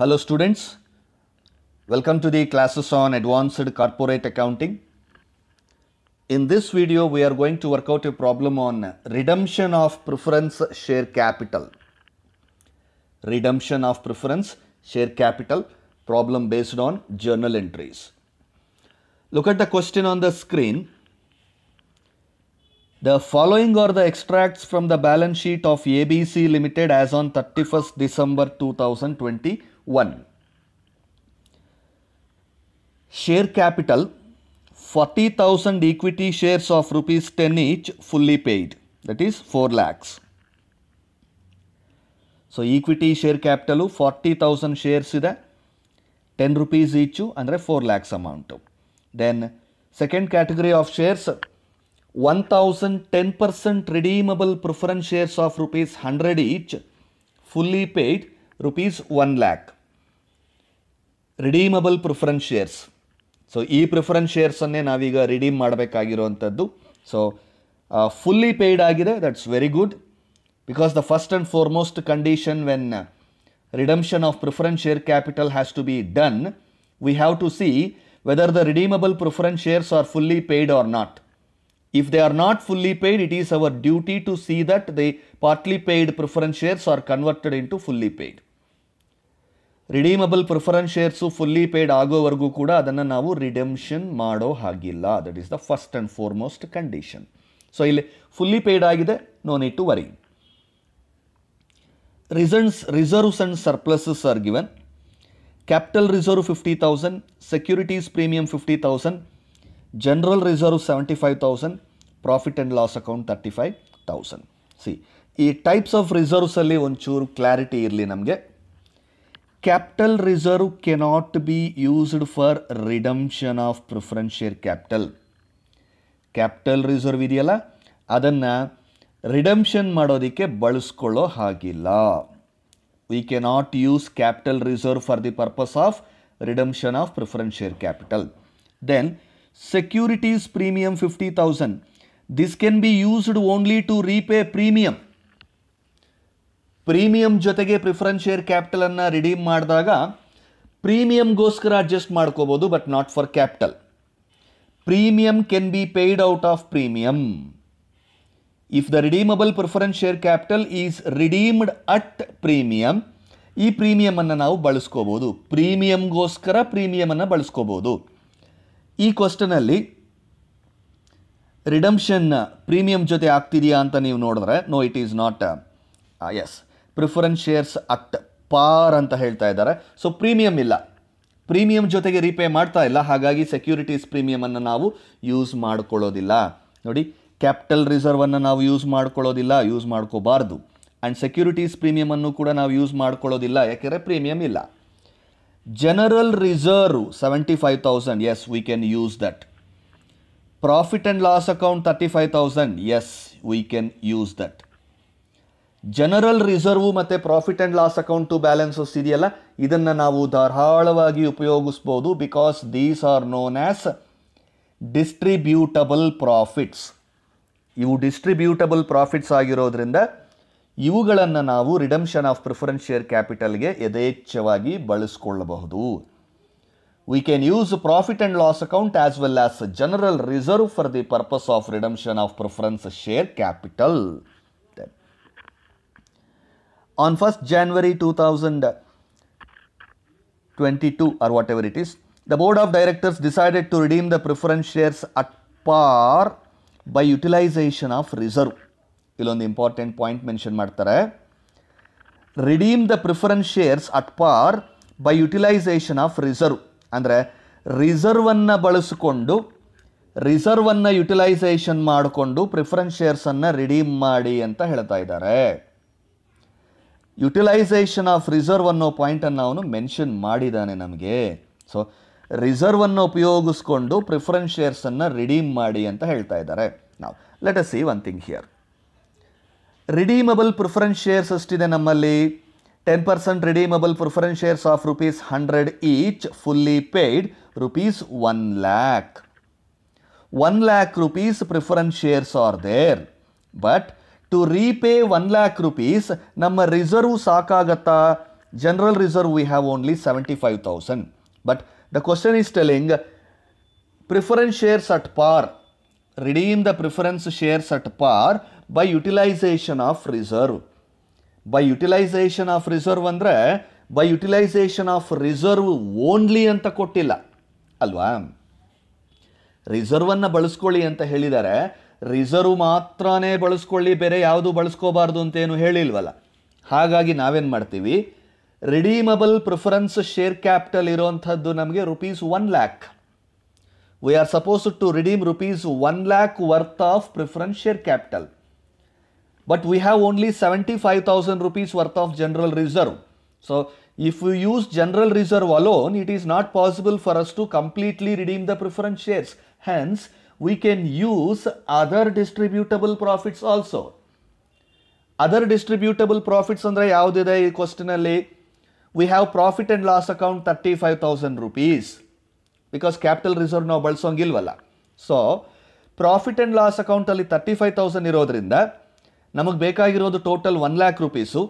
Hello students, welcome to the classes on Advanced Corporate Accounting. In this video, we are going to work out a problem on redemption of preference share capital. Redemption of preference share capital problem based on journal entries. Look at the question on the screen. The following are the extracts from the balance sheet of ABC Limited as on 31st December 2021. Share capital 40,000 equity shares of rupees 10 each fully paid that is 4 lakhs. So equity share capital forty thousand 10 rupees each and each ಅಂದರೆ four lakhs amount Then second category of shares. 1000 10% redeemable preference shares of rupees 100 each fully paid rupees 1 lakh redeemable preference shares so e preference shares anne naviga redeem madbekagirontaddu so fully paid agide that's very good because the first and foremost condition when uh, redemption of preference share capital has to be done we have to see whether the redeemable preference shares are fully paid or not if they are not fully paid, it is our duty to see that the partly paid preference shares are converted into fully paid. Redeemable preference shares fully paid agu vargu kuda adana naavu redemption maado hagilla. That is the first and foremost condition. So, fully paid agide, no need to worry. Reasons, reserves and surpluses are given. Capital reserve 50,000, securities premium 50,000, general reserve seventy five thousand profit and loss account thirty five thousand see ಈ types of ರಿಸರ್ವ್ಸಲ್ಲಿ ಒಂಚೂರು clarity ಇರಲಿ ನಮಗೆ capital reserve cannot be used for redemption of preference share capital capital reserve ಇದೆಯಲ್ಲ ಅದನ್ನು redemption ಮಾಡೋದಕ್ಕೆ ಬಳಸ್ಕೊಳ್ಳೋ ಹಾಗಿಲ್ಲ we can not use capital reserve for the purpose of redemption of preference share capital then securities premium 50000 this can be used only to repay premium premium ಜೊತೆಗೆ preference share ಕ್ಯಾಪಿಟಲನ್ನು redeem ಮಾಡಿದಾಗ ಪ್ರೀಮಿಯಂಗೋಸ್ಕರ adjust ಮಾಡ್ಕೋಬೋದು but not for capital premium can be paid out of premium if the redeemable preference share capital is redeemed at premium ಈ ಪ್ರೀಮಿಯಮನ್ನು ನಾವು ಬಳಸ್ಕೋಬೋದು ಪ್ರೀಮಿಯಂಗೋಸ್ಕರ ಪ್ರೀಮಿಯಮನ್ನು ಬಳಸ್ಕೋಬೋದು ಈ ಕ್ವಶನಲ್ಲಿ redemption premium ಜೊತೆ ಆಗ್ತಿದೆಯಾ ಅಂತ ನೀವು ನೋಡಿದ್ರೆ no it is not as preference shares at par ಅಂತ ಹೇಳ್ತಾ ಇದ್ದಾರೆ ಸೊ ಪ್ರೀಮಿಯಂ ಇಲ್ಲ ಪ್ರೀಮಿಯಂ ಜೊತೆಗೆ ರೀಪೇ ಮಾಡ್ತಾ ಇಲ್ಲ ಹಾಗಾಗಿ ಸೆಕ್ಯೂರಿಟೀಸ್ ಪ್ರೀಮಿಯಮನ್ನು ನಾವು ಯೂಸ್ ಮಾಡ್ಕೊಳ್ಳೋದಿಲ್ಲ ನೋಡಿ ಕ್ಯಾಪಿಟಲ್ ರಿಸರ್ವನ್ನು ನಾವು ಯೂಸ್ ಮಾಡ್ಕೊಳ್ಳೋದಿಲ್ಲ ಯೂಸ್ ಮಾಡ್ಕೋಬಾರ್ದು ಆ್ಯಂಡ್ ಸೆಕ್ಯೂರಿಟೀಸ್ ಪ್ರೀಮಿಯಮನ್ನು ಕೂಡ ನಾವು ಯೂಸ್ ಮಾಡ್ಕೊಳ್ಳೋದಿಲ್ಲ ಯಾಕೆಂದರೆ ಪ್ರೀಮಿಯಂ ಇಲ್ಲ general reserve seventy five thousand as we can use that profit and loss account thirty five thousand as we can use that general reserve ಮತ್ತು profit and loss account balances ಇದೆಯಲ್ಲ ಇದನ್ನು ನಾವು ಧಾರಾಳವಾಗಿ ಉಪಯೋಗಿಸ್ಬೋದು because these are known as distributable profits ಇವು distributable profits ಆಗಿರೋದ್ರಿಂದ ಇವುಗಳನ್ನು ನಾವು ರಿಡಮ್ಷನ್ ಆಫ್ ಪ್ರಿಫರೆನ್ಸ್ ಶೇರ್ ಕ್ಯಾಪಿಟಲ್ಗೆ ಯಥೇಚ್ಛವಾಗಿ ಬಳಸ್ಕೊಳ್ಳಬಹುದು we can use profit and loss account as well as general reserve for the purpose of redemption of preference share capital on first January two thousand twenty two or whatever it is the board of directors decided to redeem the preference shares at par by utilisation of reserve ಇಲ್ಲೊಂದು important point mention ಮಾಡ್ತಾರೆ redeem the preference shares at par by utilisation of reserve ಅಂದರೆ ರಿಸರ್ವನ್ನು ಬಳಸಿಕೊಂಡು ರಿಸರ್ವನ್ನು utilisation ಮಾಡಿಕೊಂಡು preference ಶೇರ್ಸನ್ನು redeem ಮಾಡಿ ಅಂತ ಹೇಳ್ತಾ ಇದ್ದಾರೆ ಯುಟಿಲೈಸೇಷನ್ ಆಫ್ ರಿಸರ್ವ್ ಅನ್ನೋ ಪಾಯಿಂಟನ್ನು ಅವನು ಮೆನ್ಷನ್ ಮಾಡಿದ್ದಾನೆ ನಮಗೆ ಸೊ ರಿಸರ್ವನ್ನು ಉಪಯೋಗಿಸ್ಕೊಂಡು ಪ್ರಿಫರೆನ್ಸ್ ಶೇರ್ಸನ್ನು ರಿಡೀಮ್ ಮಾಡಿ ಅಂತ ಹೇಳ್ತಾ ಇದ್ದಾರೆ ನಾವು let us see one thing here redeemable preference shares ಅಷ್ಟಿದೆ ನಮ್ಮಲ್ಲಿ 10% redeemable preference shares of rupees 100 each fully paid rupees 1 lakh 1 lakh rupees preference shares are there but to repay 1 lakh rupees ನಮ್ಮ reserve ಸಾಕಾಗುತ್ತೆ general reserve we have only 75000 but the question is telling preference shares at par redeem the preference shares at par by utilization of reserve. By utilization of reserve ಅಂದರೆ by utilisation of reserve only ಅಂತ ಕೊಟ್ಟಿಲ್ಲ ಅಲ್ವಾ ರಿಸರ್ವನ್ನು ಬಳಸ್ಕೊಳ್ಳಿ ಅಂತ ಹೇಳಿದ್ದಾರೆ reserve ಮಾತ್ರನೇ ಬಳಸ್ಕೊಳ್ಳಿ ಬೇರೆ ಯಾವುದು ಬಳಸ್ಕೋಬಾರ್ದು ಅಂತೇನು ಹೇಳಿಲ್ವಲ್ಲ ಹಾಗಾಗಿ ನಾವೇನು ಮಾಡ್ತೀವಿ ರಿಡೀಮಬಲ್ ಪ್ರಿಫರೆನ್ಸ್ ಶೇರ್ ಕ್ಯಾಪಿಟಲ್ ಇರೋವಂಥದ್ದು ನಮಗೆ rupees one lakh we are supposed to redeem rupees 1 lakh worth of preference share capital. But we have only 75,000 rupees worth of general reserve. So if we use general reserve alone, it is not possible for us to completely redeem the preference shares. Hence, we can use other distributable profits also. Other distributable profits on the ಈ ಕ್ವಶನಲ್ಲಿ we have profit and loss account 35,000 rupees. Because capital reserve ನಾವು ಬಳಸೋಂಗಿಲ್ವಲ್ಲ so profit and loss ಅಕೌಂಟಲ್ಲಿ thirty five thousand ಇರೋದ್ರಿಂದ ನಮಗೆ ಬೇಕಾಗಿರೋದು total one lakh rupees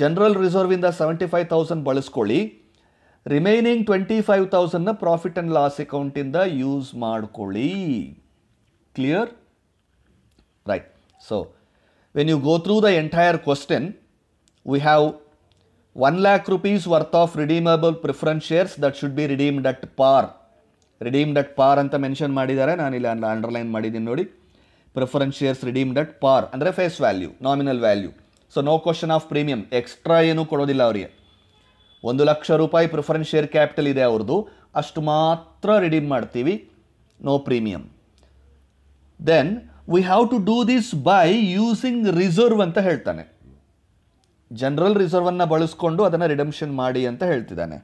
general ರಿಸರ್ವಿಂದ seventy five thousand ಬಳಸ್ಕೊಳ್ಳಿ ರಿಮೈನಿಂಗ್ ಟ್ವೆಂಟಿ ಫೈವ್ ತೌಸಂಡ್ನ ಪ್ರಾಫಿಟ್ ಆ್ಯಂಡ್ ಲಾಸ್ ಅಕೌಂಟಿಂದ ಯೂಸ್ ಮಾಡ್ಕೊಳ್ಳಿ clear right so when you go through the entire question we have one lakh rupees worth of redeemable preference shares that should be redeemed at par redeemed at par ಅಂತ mention ಮಾಡಿದ್ದಾರೆ ನಾನು ಇಲ್ಲಿ underline ಮಾಡಿದ್ದೀನಿ ನೋಡಿ preference shares redeem at par ಅಂದರೆ face value nominal value so no question of premium extra ಏನೂ ಕೊಡೋದಿಲ್ಲ ಅವರಿಗೆ ಒಂದು ಲಕ್ಷ ರೂಪಾಯಿ ಪ್ರಿಫರೆನ್ಸ್ ಶೇರ್ ಕ್ಯಾಪಿಟಲ್ ಇದೆ ಅವ್ರದ್ದು ಅಷ್ಟು ಮಾತ್ರ ರಿಡೀಮ್ ಮಾಡ್ತೀವಿ no premium then we have to do this by using reserve ಅಂತ ಹೇಳ್ತಾನೆ ಜನರಲ್ ರಿಸರ್ವನ್ನು ಬಳಸ್ಕೊಂಡು ಅದನ್ನು ರಿಡಮ್ಷನ್ ಮಾಡಿ ಅಂತ ಹೇಳ್ತಿದ್ದಾನೆ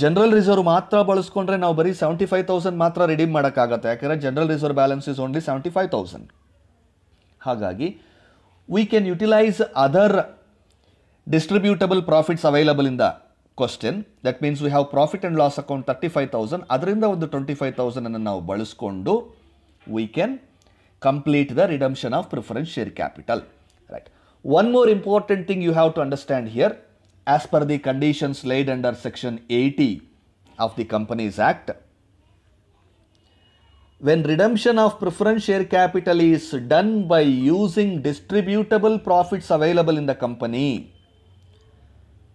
ಜನರಲ್ ರಿಸರ್ವ್ ಮಾತ್ರ ಬಳಸ್ಕೊಂಡ್ರೆ ನಾವು ಬರೀ ಸೆವೆಂಟಿ ಫೈವ್ ತೌಸಂಡ್ ಮಾತ್ರ ರಿಡೀಮ್ ಮಾಡೋಕ್ಕಾಗತ್ತೆ ಯಾಕೆಂದರೆ general reserve balance is only seventy five thousand ಹಾಗಾಗಿ we can utilise other distributable profits available ಇಂದ question that means we have profit and loss account thirty five thousand ಅದರಿಂದ ಒಂದು twenty five ತೌಸಂಡನ್ನು ನಾವು ಬಳಸ್ಕೊಂಡು we can complete the redemption of preference share capital right one more important thing you have to understand here as per the conditions laid under section 80 of the Companies Act. When redemption of preference share capital is done by using distributable profits available in the company,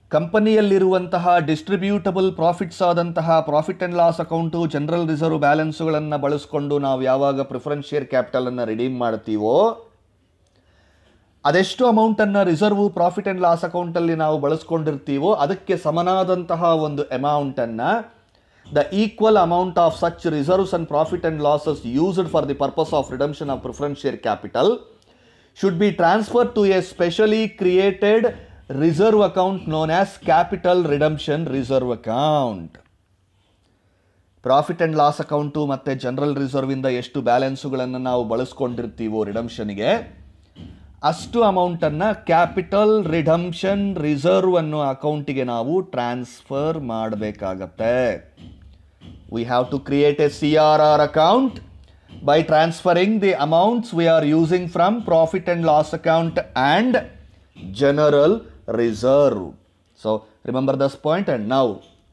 Company yalliru anthaha distributable profits aadhanthaha profit and loss accountu general reserve balance uglanna balus kondu na vyavaga preference share capital anna redeem maduthi wo ಅದೆಷ್ಟು ಅಮೌಂಟನ್ನು reserve profit and loss ಅಕೌಂಟಲ್ಲಿ ನಾವು ಬಳಸ್ಕೊಂಡಿರ್ತೀವೋ ಅದಕ್ಕೆ ಸಮನಾದಂತಹ ಒಂದು ಅಮೌಂಟನ್ನು the equal amount of such reserves and profit and losses used for the purpose of redemption of preference share capital should be transfer to a specially created reserve account known as capital redemption reserve account profit and loss account ಮತ್ತು general ರಿಸರ್ವಿಂದ ಎಷ್ಟು ಬ್ಯಾಲೆನ್ಸುಗಳನ್ನು ನಾವು ಬಳಸ್ಕೊಂಡಿರ್ತೀವೋ ರಿಡಮ್ಷನ್ಗೆ ಅಷ್ಟು ಅಮೌಂಟನ್ನು capital redemption reserve ಅನ್ನೋ ಅಕೌಂಟಿಗೆ ನಾವು ಟ್ರಾನ್ಸ್ಫರ್ ಮಾಡಬೇಕಾಗತ್ತೆ we have to create a C R R account by transferring the amounts we are using from profit and loss account and general reserve so remember this point and now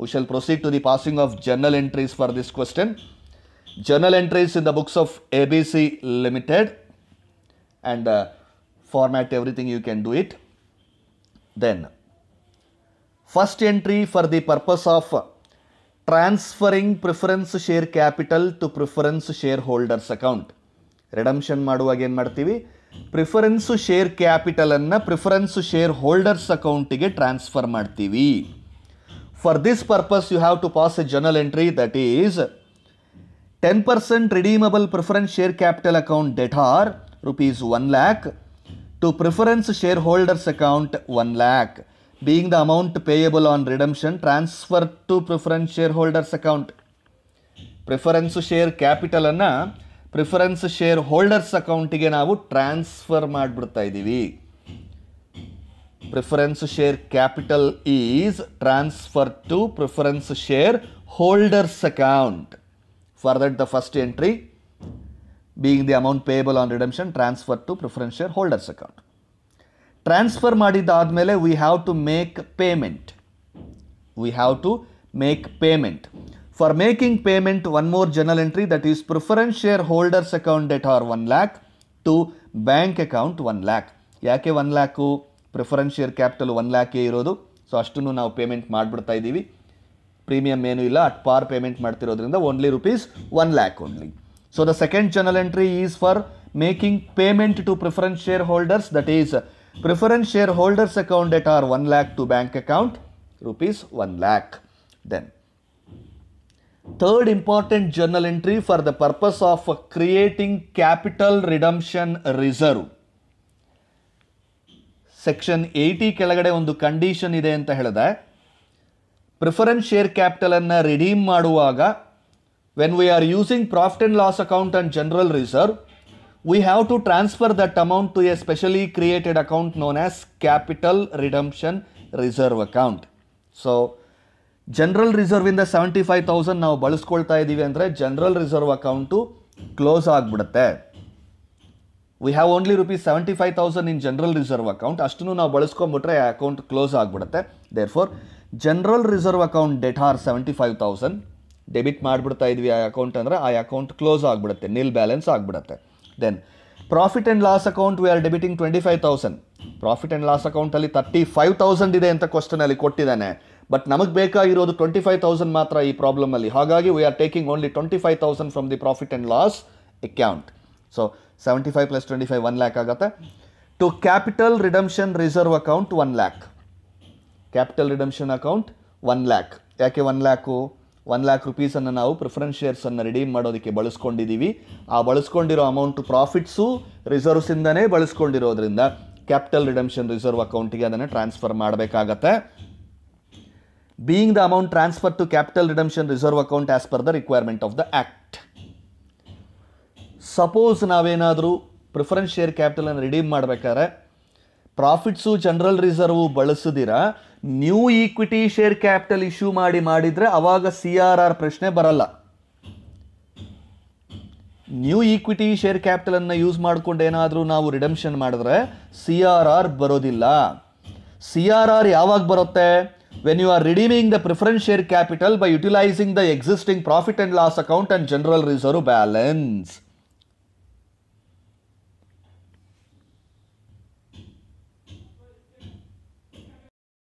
we shall proceed to the passing of journal entries for this question journal entries in the books of A B C limited and format everything you can do it then first entry for the purpose of transferring preference share capital to preference shareholders account redemption madu again martivi preference share capital and preference shareholders account to transfer martivi for this purpose you have to pass a journal entry that is 10% redeemable preference share capital account debit are rupees 1 lakh to preference shareholders account 1 lakh being the amount payable on redemption transfer to preference shareholders account preference share capital anna preference shareholders account ige naavu transfer maadibirta idivi preference share capital is transfer to preference share holders account Further, the first entry being the amount payable on redemption transfer to preference shareholders account transfer ಮಾಡಿದ್ದಾದಮೇಲೆ we have to make payment we have to make payment for making payment one more general entry that is preference shareholders account debtor one lakh to bank account one lakh ಯಾಕೆ one lakh preference share capital one ಲ್ಯಾಕೇ ಇರೋದು so ಅಷ್ಟನ್ನು ನಾವು payment ಮಾಡಿಬಿಡ್ತಾ ಇದ್ದೀವಿ premium ಏನೂ ಇಲ್ಲ at par payment ಮಾಡ್ತಿರೋದ್ರಿಂದ only rupees one lakh only So the second journal entry is for making payment to preference shareholders that is preference shareholders account at our 1 lakh to bank account rupees 1 lakh. Then third important journal entry for the purpose of creating capital redemption reserve. Section 80 kelagade ondu condition ide anta helada. Preference share capital anna redeem maduvaga when we are using profit and loss account and general reserve, we have to transfer that amount to a specially created account known as capital redemption reserve account. So, general reserve in the 75,000 now baluskolta idivendra general reserve account to close agbudate. We have only rupees 75,000 in general reserve account. Ashtunu now balusko mutre account close agbudate. Therefore, general reserve account debtor 75,000. Debit ಮಾಡಿಬಿಡ್ತಾ ಇದ್ವಿ ಆ account ಅಂದರೆ ಆ account close ಆಗಿಬಿಡುತ್ತೆ nil balance ಆಗಿಬಿಡುತ್ತೆ then profit and loss account we are debiting twenty five thousand profit and loss ಅಕೌಂಟಲ್ಲಿ thirty five thousand ಇದೆ ಅಂತ ಕ್ವಶನಲ್ಲಿ ಕೊಟ್ಟಿದ್ದಾನೆ ಬಟ್ ನಮಗೆ ಬೇಕಾಗಿರೋದು ಟ್ವೆಂಟಿ ಫೈವ್ ತೌಸಂಡ್ ಮಾತ್ರ ಈ ಪ್ರಾಬ್ಲಮಲ್ಲಿ ಹಾಗಾಗಿ we are taking only twenty five thousand from the profit and loss account so seventy five plus twenty five one lakh ಆಗುತ್ತೆ to capital redemption reserve account one lakh capital redemption account one lakh ಯಾಕೆ one lakh one lakh ರುಪೀಸನ್ನು ನಾವು preference ಶೇರ್ಸನ್ನು redeem ಮಾಡೋದಕ್ಕೆ ಬಳಸ್ಕೊಂಡಿದ್ದೀವಿ ಆ ಬಳಸ್ಕೊಂಡಿರೋ amount profits ರಿಸರ್ವ್ಸಿಂದನೇ ಬಳಸ್ಕೊಂಡಿರೋದ್ರಿಂದ ಕ್ಯಾಪಿಟಲ್ ರಿಡಮ್ಷನ್ ರಿಸರ್ವ್ ಅಕೌಂಟಿಗೆ ಅದನ್ನು ಟ್ರಾನ್ಸ್ಫರ್ ಮಾಡಬೇಕಾಗತ್ತೆ being the amount transfer to capital redemption reserve account as per the requirement of the act suppose ನಾವೇನಾದರೂ ಪ್ರಿಫರೆನ್ಸ್ ಶೇರ್ ಕ್ಯಾಪಿಟಲನ್ನು ರಿಡೀಮ್ ಮಾಡಬೇಕಾದ್ರೆ ಪ್ರಾಫಿಟ್ಸು ಜನರಲ್ ರಿಸರ್ವ್ ಬಳಸಿದಿರ new equity share capital issue ಮಾಡಿ ಮಾಡಿದರೆ ಅವಾಗ ಸಿ ಆರ್ ಆರ್ ಪ್ರಶ್ನೆ ಬರಲ್ಲ new equity share ಕ್ಯಾಪಿಟಲನ್ನು ಯೂಸ್ ಮಾಡಿಕೊಂಡು ಏನಾದರೂ ನಾವು ರಿಡಮ್ಷನ್ ಮಾಡಿದ್ರೆ ಸಿ ಆರ್ ಆರ್ ಬರೋದಿಲ್ಲ ಸಿ ಆರ್ ಆರ್ ಯಾವಾಗ ಬರುತ್ತೆ when you are redeeming the preference share capital by utilising the existing profit and loss account and general reserve balance